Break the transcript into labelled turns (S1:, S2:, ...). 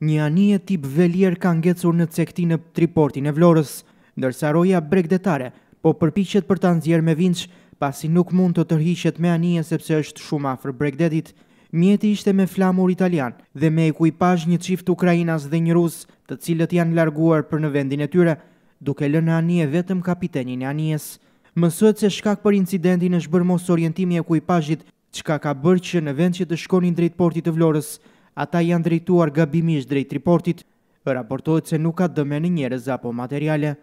S1: një anije tip velier ka ngecur në cekti në triportin e vlorës, ndërsa roja breg detare, po përpichet për të nëzjer me vinç, pasi nuk mund të tërhishet me anije sepse është shumë afër breg detit, Mjeti ishte me flamur italian dhe me ekuipaj një qift Ukrajinas dhe një rus të cilët janë larguar për në vendin e tyre, duke lënë anije vetëm kapitenin e anijes. Mësët se shkak për incidentin është bërë mos orientimi e ekuipajit, qka ka bërë që në vend që të shkonin drejt portit të vlorës, Ata janë drejtuar gabimisht drejt riportit, raportohet se nuk ka dëmë në njerëz apo materiale.